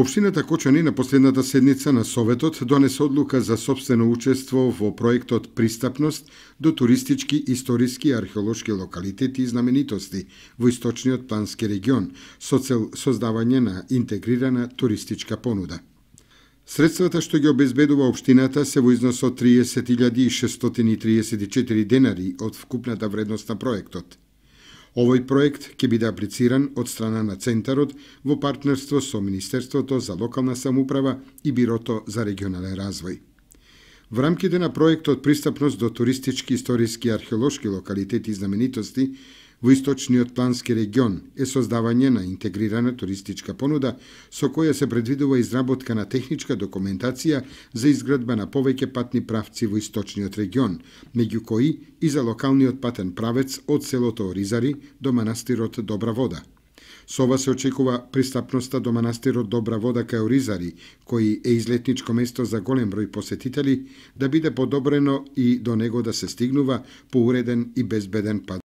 Обштината Кочани на последната седница на Советот донесе одлука за собствено учество во проектот Пристапност до туристички, историски и археолошки локалитети и знаменитости во источниот плански регион со цел создавање на интегрирана туристичка понуда. Средствата што ги обезбедува општината се во износ од 30.634 денари од вкупната вредност на проектот – Овој проект ќе биде аплициран од страна на Центарот во партнерство со Министерството за локална самуправа и Бирото за регионален развој. Во рамките на проектот Пристапност до туристички, историски и археолошки локалитети и знаменитости во источниот плански регион е создавање на интегрирана туристичка понуда со која се предвидува изработка на техничка документација за изградба на повеќе патни правци во источниот регион, меѓу кои и за локалниот патен правец од селото Оризари до манастирот Добра вода. Со ова се очекува пристапноста до манастирот Добра вода кај Оризари, кој е излетничко место за голем број посетители, да биде подобрено и до него да се стигнува по уреден и безбеден пат.